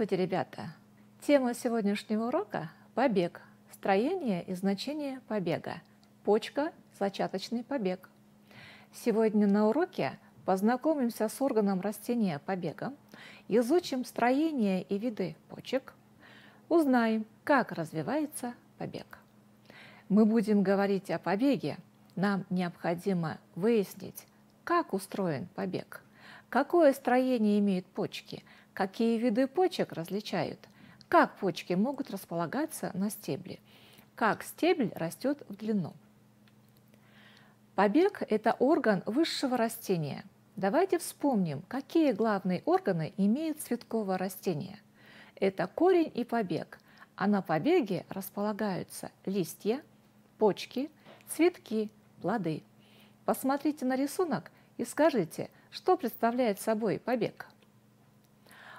Здравствуйте, ребята! Тема сегодняшнего урока – побег, строение и значение побега, почка, зачаточный побег. Сегодня на уроке познакомимся с органом растения побега, изучим строение и виды почек, узнаем, как развивается побег. Мы будем говорить о побеге. Нам необходимо выяснить, как устроен побег, какое строение имеют почки – Какие виды почек различают? Как почки могут располагаться на стебле? Как стебель растет в длину? Побег – это орган высшего растения. Давайте вспомним, какие главные органы имеют цветковое растение. Это корень и побег, а на побеге располагаются листья, почки, цветки, плоды. Посмотрите на рисунок и скажите, что представляет собой побег.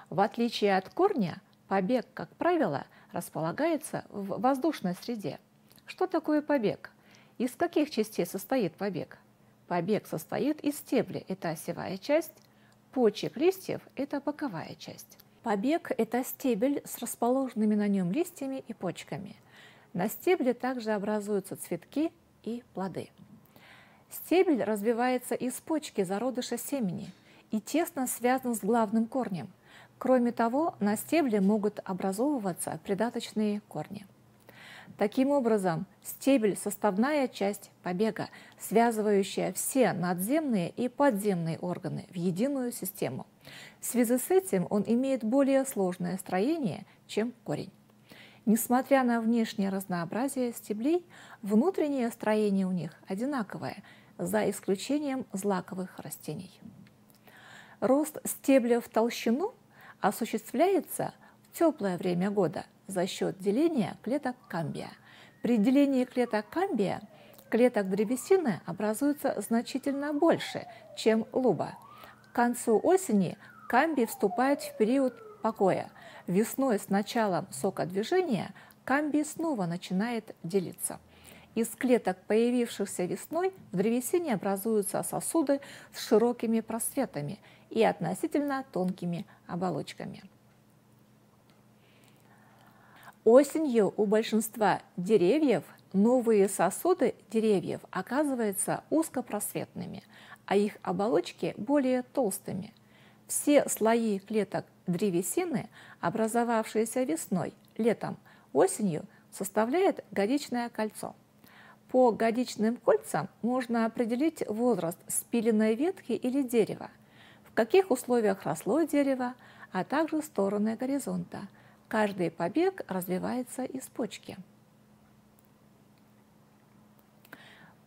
В отличие от корня, побег, как правило, располагается в воздушной среде. Что такое побег? Из каких частей состоит побег? Побег состоит из стебля – это осевая часть, почек листьев – это боковая часть. Побег – это стебель с расположенными на нем листьями и почками. На стебле также образуются цветки и плоды. Стебель развивается из почки зародыша семени и тесно связан с главным корнем – Кроме того, на стебле могут образовываться придаточные корни. Таким образом, стебель – составная часть побега, связывающая все надземные и подземные органы в единую систему. В связи с этим он имеет более сложное строение, чем корень. Несмотря на внешнее разнообразие стеблей, внутреннее строение у них одинаковое, за исключением злаковых растений. Рост стебля в толщину осуществляется в теплое время года за счет деления клеток камбия. При делении клеток камбия клеток древесины образуется значительно больше, чем луба. К концу осени камбий вступает в период покоя. Весной с началом сокодвижения камбий снова начинает делиться. Из клеток, появившихся весной, в древесине образуются сосуды с широкими просветами и относительно тонкими оболочками. Осенью у большинства деревьев новые сосуды деревьев оказываются узкопросветными, а их оболочки более толстыми. Все слои клеток древесины, образовавшиеся весной, летом, осенью, составляют годичное кольцо – по годичным кольцам можно определить возраст спиленной ветки или дерева, в каких условиях росло дерево, а также стороны горизонта. Каждый побег развивается из почки.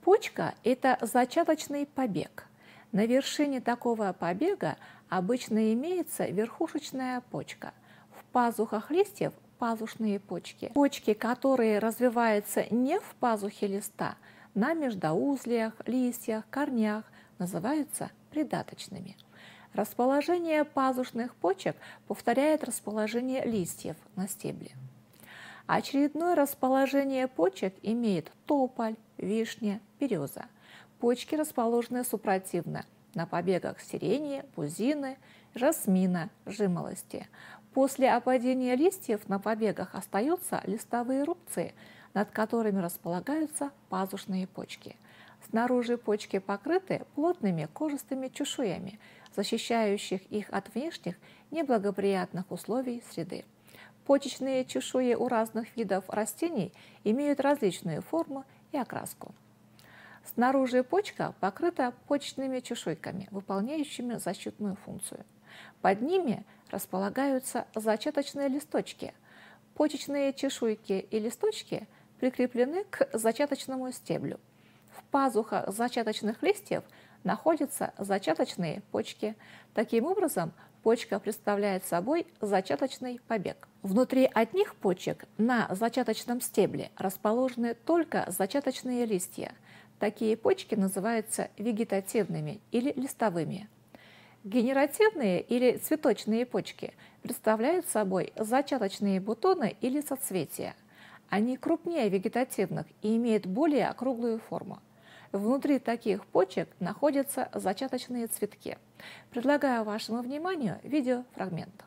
Почка – это зачаточный побег. На вершине такого побега обычно имеется верхушечная почка. В пазухах листьев межпазушные почки. Почки, которые развиваются не в пазухе листа, на междоузлиях, листьях, корнях, называются придаточными. Расположение пазушных почек повторяет расположение листьев на стебле. Очередное расположение почек имеет тополь, вишня, береза. Почки расположены супротивно на побегах сирени, бузины, жасмина, жимолости. После опадения листьев на побегах остаются листовые рубцы, над которыми располагаются пазушные почки. Снаружи почки покрыты плотными кожистыми чешуями, защищающих их от внешних неблагоприятных условий среды. Почечные чешуи у разных видов растений имеют различную форму и окраску. Снаружи почка покрыта почечными чешуйками, выполняющими защитную функцию. Под ними располагаются зачаточные листочки. Почечные чешуйки и листочки прикреплены к зачаточному стеблю. В пазухах зачаточных листьев находятся зачаточные почки. Таким образом, почка представляет собой зачаточный побег. Внутри одних почек на зачаточном стебле расположены только зачаточные листья. Такие почки называются вегетативными или листовыми. Генеративные или цветочные почки представляют собой зачаточные бутоны или соцветия. Они крупнее вегетативных и имеют более округлую форму. Внутри таких почек находятся зачаточные цветки. Предлагаю вашему вниманию видеофрагмент.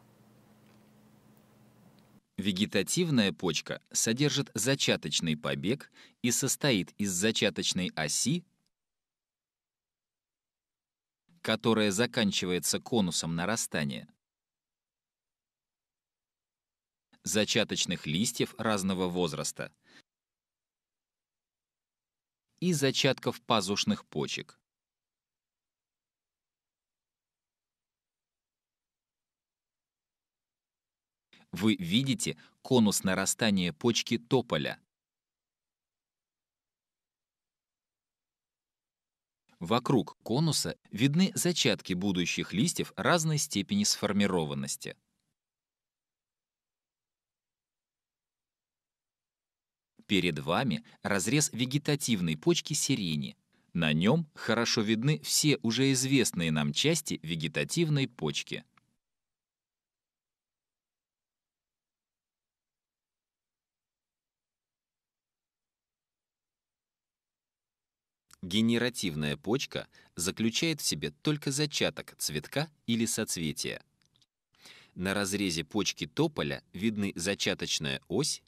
Вегетативная почка содержит зачаточный побег и состоит из зачаточной оси которая заканчивается конусом нарастания. Зачаточных листьев разного возраста и зачатков пазушных почек. Вы видите конус нарастания почки тополя — Вокруг конуса видны зачатки будущих листьев разной степени сформированности. Перед вами разрез вегетативной почки сирени. На нем хорошо видны все уже известные нам части вегетативной почки — Генеративная почка заключает в себе только зачаток цветка или соцветия. На разрезе почки тополя видны зачаточная ось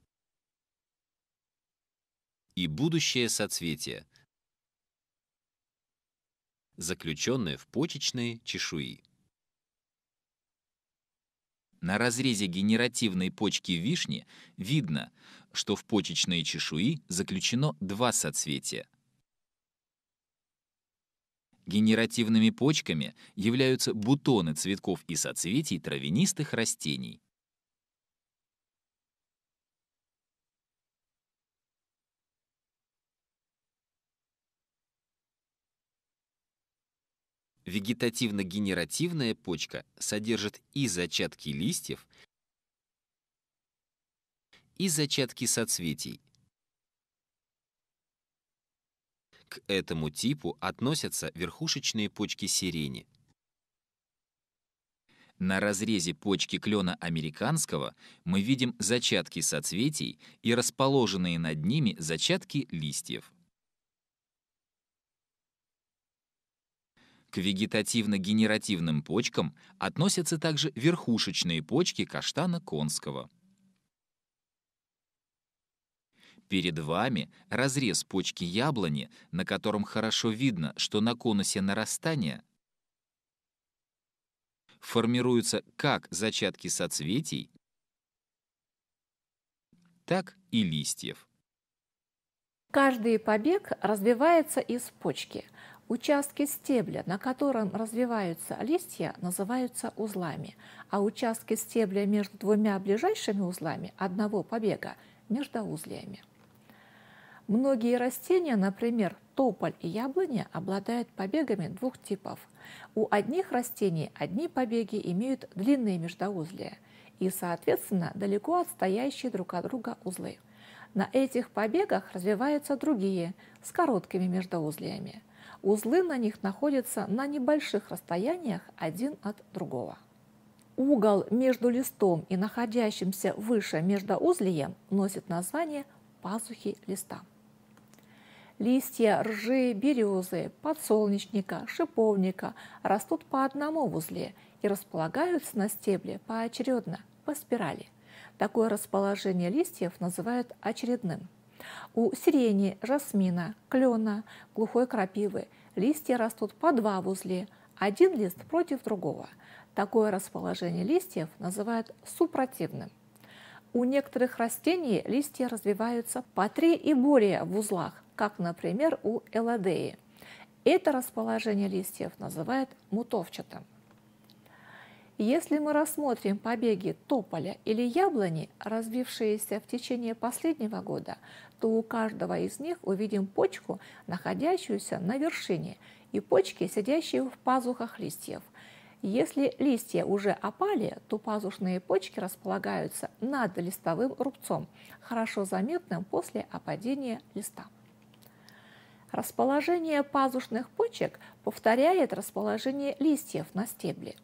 и будущее соцветие, заключенное в почечные чешуи. На разрезе генеративной почки вишни видно, что в почечные чешуи заключено два соцветия — Генеративными почками являются бутоны цветков и соцветий травянистых растений. Вегетативно-генеративная почка содержит и зачатки листьев, и зачатки соцветий, К этому типу относятся верхушечные почки сирени. На разрезе почки клена американского мы видим зачатки соцветий и расположенные над ними зачатки листьев. К вегетативно-генеративным почкам относятся также верхушечные почки каштана конского — Перед вами разрез почки яблони, на котором хорошо видно, что на конусе нарастания формируются как зачатки соцветий, так и листьев. Каждый побег развивается из почки. Участки стебля, на котором развиваются листья, называются узлами, а участки стебля между двумя ближайшими узлами одного побега – междоузлиями. Многие растения, например, тополь и яблоня, обладают побегами двух типов. У одних растений одни побеги имеют длинные междоузлия и, соответственно, далеко отстоящие друг от друга узлы. На этих побегах развиваются другие, с короткими междоузлиями. Узлы на них находятся на небольших расстояниях один от другого. Угол между листом и находящимся выше междоузлием носит название пазухи листа. Листья ржи, березы, подсолнечника, шиповника растут по одному в узле и располагаются на стебле поочередно, по спирали. Такое расположение листьев называют очередным. У сирени, жасмина, клена, глухой крапивы листья растут по два в узле, один лист против другого. Такое расположение листьев называют супротивным. У некоторых растений листья развиваются по три и более в узлах, как, например, у элладеи. Это расположение листьев называют мутовчатым. Если мы рассмотрим побеги тополя или яблони, развившиеся в течение последнего года, то у каждого из них увидим почку, находящуюся на вершине, и почки, сидящие в пазухах листьев. Если листья уже опали, то пазушные почки располагаются над листовым рубцом, хорошо заметным после опадения листа. Расположение пазушных почек повторяет расположение листьев на стебле.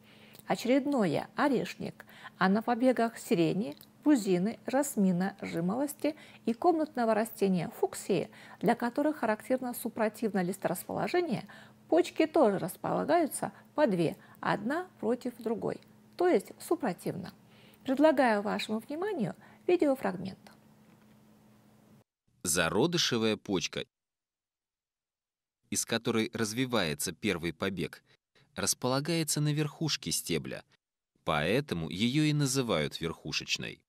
Очередное – орешник, а на побегах сирени, бузины, жасмина, жимолости и комнатного растения фуксии, для которых характерно супротивное листорасположение, почки тоже располагаются по две, одна против другой, то есть супротивно. Предлагаю вашему вниманию видеофрагмент. Зародышевая почка из которой развивается первый побег, располагается на верхушке стебля, поэтому ее и называют верхушечной.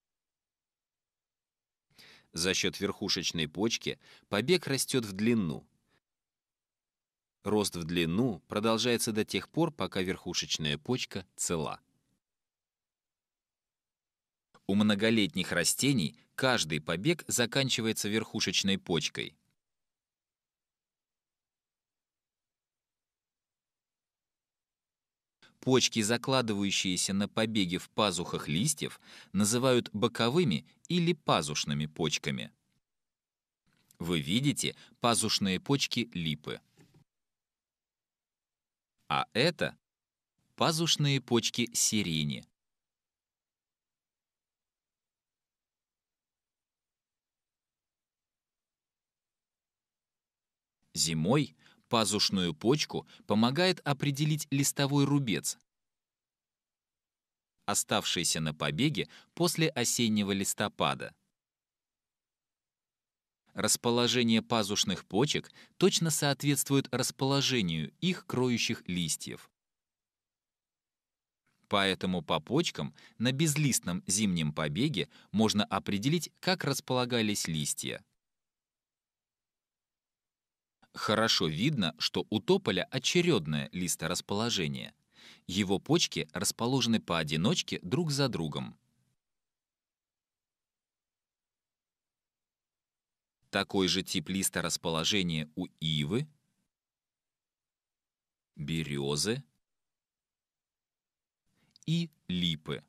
За счет верхушечной почки побег растет в длину. Рост в длину продолжается до тех пор, пока верхушечная почка цела. У многолетних растений каждый побег заканчивается верхушечной почкой — Почки, закладывающиеся на побеги в пазухах листьев, называют боковыми или пазушными почками. Вы видите пазушные почки липы. А это пазушные почки сирени. Зимой Пазушную почку помогает определить листовой рубец, оставшийся на побеге после осеннего листопада. Расположение пазушных почек точно соответствует расположению их кроющих листьев. Поэтому по почкам на безлистном зимнем побеге можно определить, как располагались листья. Хорошо видно, что у тополя очередное листорасположение. Его почки расположены поодиночке друг за другом. Такой же тип листорасположения у ивы, березы и липы.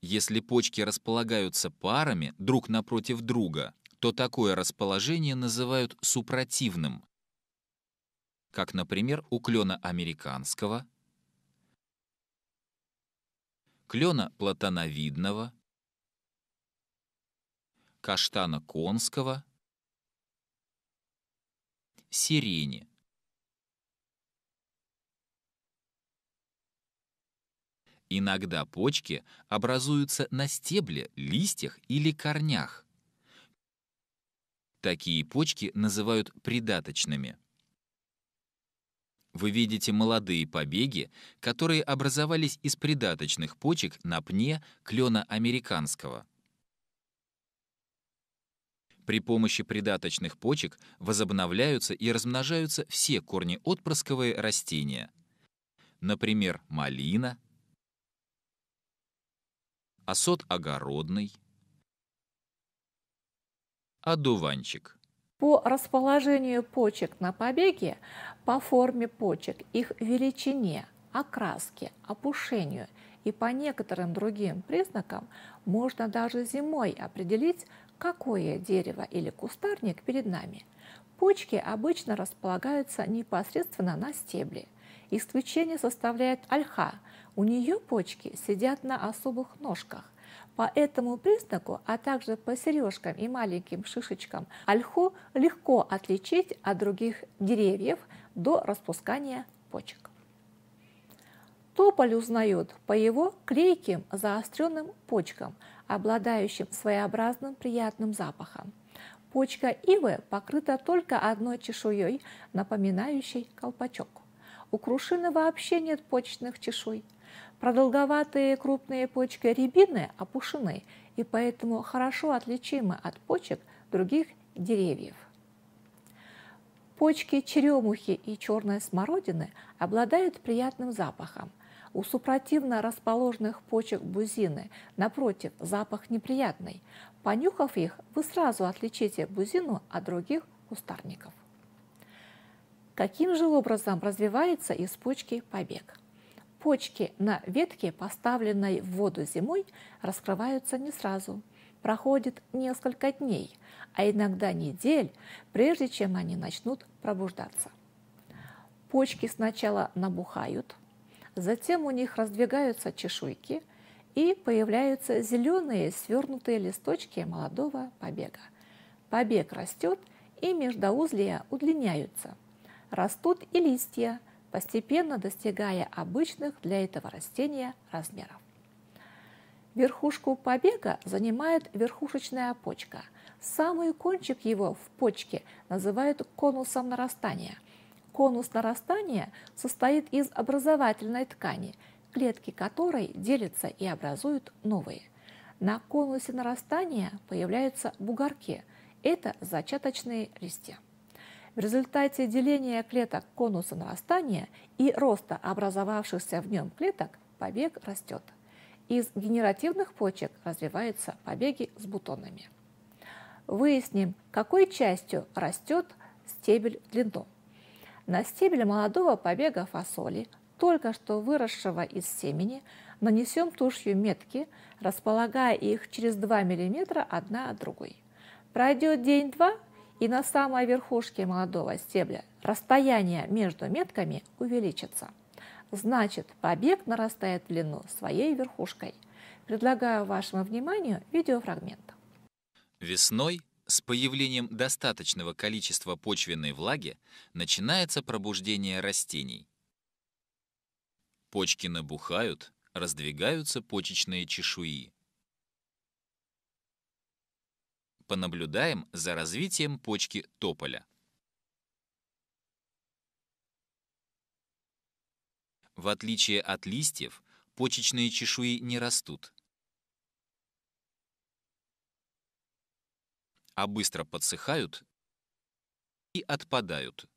Если почки располагаются парами друг напротив друга — то такое расположение называют супротивным, как, например, у клена американского, клена платановидного, каштана конского, сирени. Иногда почки образуются на стебле, листьях или корнях. Такие почки называют придаточными. Вы видите молодые побеги, которые образовались из придаточных почек на пне клена американского. При помощи придаточных почек возобновляются и размножаются все корни отпрысковые растения. Например, малина, осот огородный, одуванчик. По расположению почек на побеге, по форме почек, их величине, окраске, опушению и по некоторым другим признакам можно даже зимой определить, какое дерево или кустарник перед нами. Почки обычно располагаются непосредственно на стебле. Исключение составляет ольха. У нее почки сидят на особых ножках. По этому признаку, а также по сережкам и маленьким шишечкам ольху легко отличить от других деревьев до распускания почек. Тополь узнают по его клейким заостренным почкам, обладающим своеобразным приятным запахом. Почка ивы покрыта только одной чешуей, напоминающей колпачок. У крушины вообще нет почечных чешуй. Продолговатые крупные почки рябины опушены и поэтому хорошо отличимы от почек других деревьев. Почки черемухи и черной смородины обладают приятным запахом. У супротивно расположенных почек бузины, напротив, запах неприятный. Понюхав их, вы сразу отличите бузину от других кустарников. Каким же образом развивается из почки побег? Почки на ветке, поставленной в воду зимой, раскрываются не сразу. Проходит несколько дней, а иногда недель, прежде чем они начнут пробуждаться. Почки сначала набухают, затем у них раздвигаются чешуйки и появляются зеленые свернутые листочки молодого побега. Побег растет, и междоузлия удлиняются. Растут и листья – постепенно достигая обычных для этого растения размеров. Верхушку побега занимает верхушечная почка. Самый кончик его в почке называют конусом нарастания. Конус нарастания состоит из образовательной ткани, клетки которой делятся и образуют новые. На конусе нарастания появляются бугорки – это зачаточные листья. В результате деления клеток конуса нарастания и роста образовавшихся в нем клеток побег растет. Из генеративных почек развиваются побеги с бутонами. Выясним, какой частью растет стебель в длину. На стебель молодого побега фасоли, только что выросшего из семени, нанесем тушью метки, располагая их через 2 мм одна от другой. Пройдет день-два, и на самой верхушке молодого стебля расстояние между метками увеличится. Значит, побег нарастает в длину своей верхушкой. Предлагаю вашему вниманию видеофрагмент. Весной с появлением достаточного количества почвенной влаги начинается пробуждение растений. Почки набухают, раздвигаются почечные чешуи. Понаблюдаем за развитием почки тополя. В отличие от листьев, почечные чешуи не растут, а быстро подсыхают и отпадают.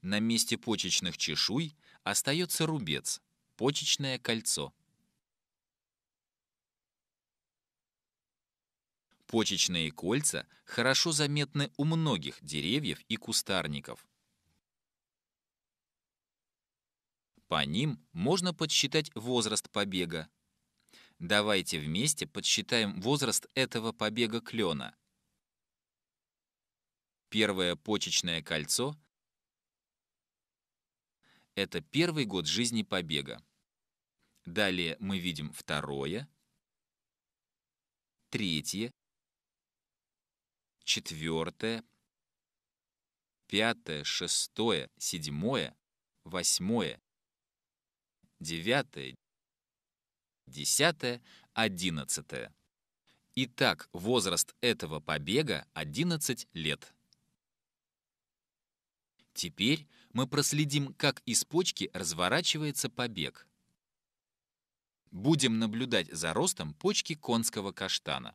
На месте почечных чешуй остается рубец – Почечное кольцо. Почечные кольца хорошо заметны у многих деревьев и кустарников. По ним можно подсчитать возраст побега. Давайте вместе подсчитаем возраст этого побега клена. Первое почечное кольцо это первый год жизни побега. Далее мы видим второе, третье, четвертое, пятое, шестое, седьмое, восьмое, девятое, десятое, одиннадцатое. Итак, возраст этого побега 11 лет. Теперь мы проследим, как из почки разворачивается побег. Будем наблюдать за ростом почки конского каштана.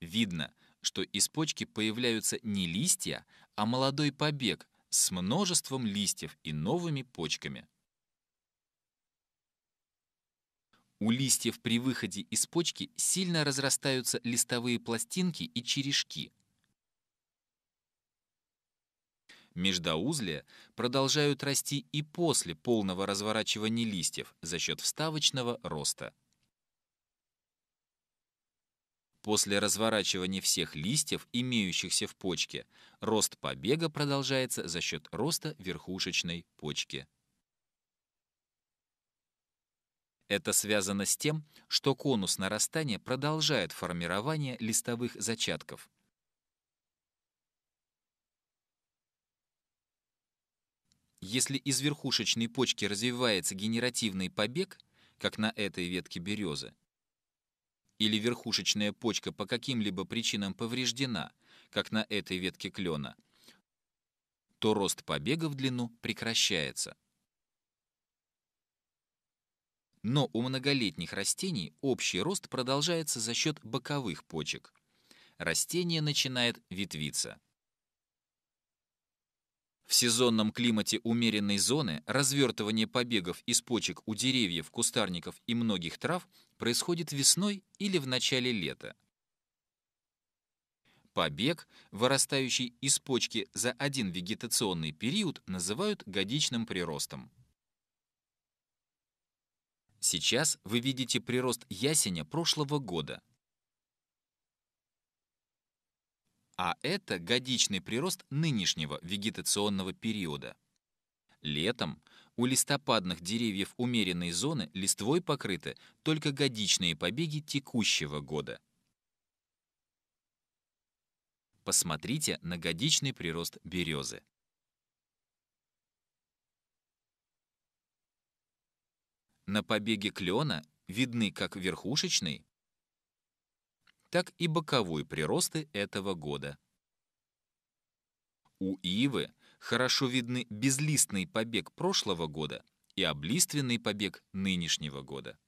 Видно, что из почки появляются не листья, а молодой побег с множеством листьев и новыми почками. У листьев при выходе из почки сильно разрастаются листовые пластинки и черешки. Междоузлия продолжают расти и после полного разворачивания листьев за счет вставочного роста. После разворачивания всех листьев, имеющихся в почке, рост побега продолжается за счет роста верхушечной почки. Это связано с тем, что конус нарастания продолжает формирование листовых зачатков. Если из верхушечной почки развивается генеративный побег, как на этой ветке березы, или верхушечная почка по каким-либо причинам повреждена, как на этой ветке клена, то рост побега в длину прекращается но у многолетних растений общий рост продолжается за счет боковых почек. Растение начинает ветвиться. В сезонном климате умеренной зоны развертывание побегов из почек у деревьев, кустарников и многих трав происходит весной или в начале лета. Побег, вырастающий из почки за один вегетационный период, называют годичным приростом. Сейчас вы видите прирост ясеня прошлого года. А это годичный прирост нынешнего вегетационного периода. Летом у листопадных деревьев умеренной зоны листвой покрыты только годичные побеги текущего года. Посмотрите на годичный прирост березы. на побеге клена видны как верхушечный, так и боковой приросты этого года. У ивы хорошо видны безлистный побег прошлого года и облиственный побег нынешнего года.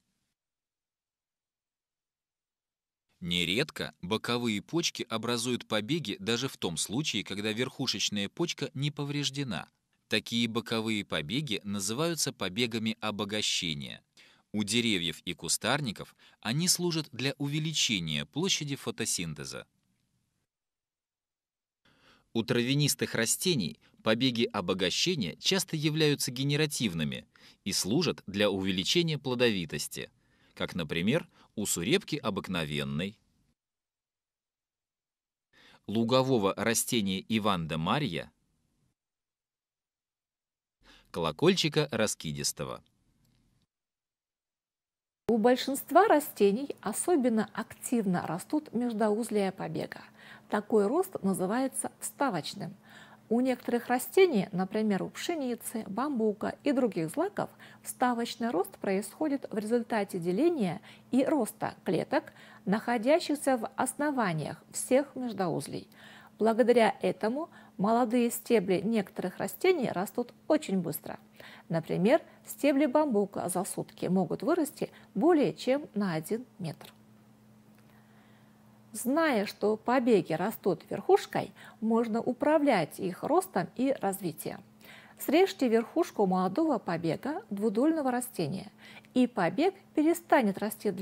Нередко боковые почки образуют побеги даже в том случае, когда верхушечная почка не повреждена, Такие боковые побеги называются побегами обогащения. У деревьев и кустарников они служат для увеличения площади фотосинтеза. У травянистых растений побеги обогащения часто являются генеративными и служат для увеличения плодовитости, как, например, у сурепки обыкновенной, лугового растения Иван де Марья, колокольчика раскидистого. У большинства растений особенно активно растут междоузлия побега. Такой рост называется вставочным. У некоторых растений, например, у пшеницы, бамбука и других злаков, вставочный рост происходит в результате деления и роста клеток, находящихся в основаниях всех междоузлей. Благодаря этому Молодые стебли некоторых растений растут очень быстро. Например, стебли бамбука за сутки могут вырасти более чем на 1 метр. Зная, что побеги растут верхушкой, можно управлять их ростом и развитием. Срежьте верхушку молодого побега двудольного растения, и побег перестанет расти в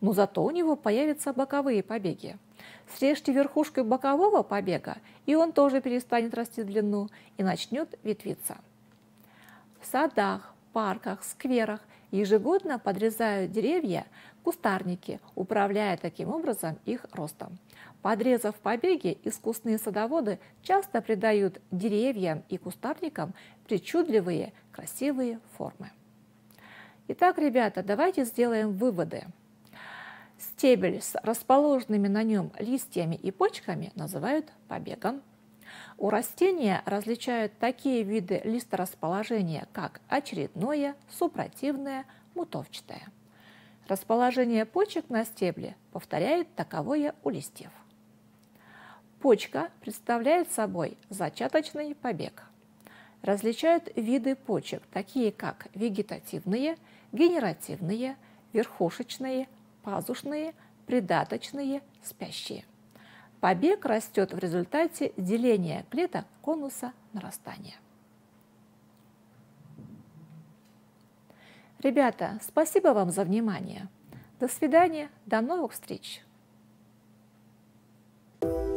но зато у него появятся боковые побеги. Срежьте верхушку бокового побега, и он тоже перестанет расти в длину и начнет ветвиться. В садах, парках, скверах ежегодно подрезают деревья, кустарники, управляя таким образом их ростом. Подрезав побеги, искусные садоводы часто придают деревьям и кустарникам причудливые, красивые формы. Итак, ребята, давайте сделаем выводы. Стебель с расположенными на нем листьями и почками называют побегом. У растения различают такие виды листорасположения, как очередное, супротивное, мутовчатое. Расположение почек на стебле повторяет таковое у листьев. Почка представляет собой зачаточный побег. Различают виды почек, такие как вегетативные, генеративные, верхушечные, пазушные, придаточные, спящие. Побег растет в результате деления клеток конуса нарастания. Ребята, спасибо вам за внимание. До свидания, до новых встреч! thank you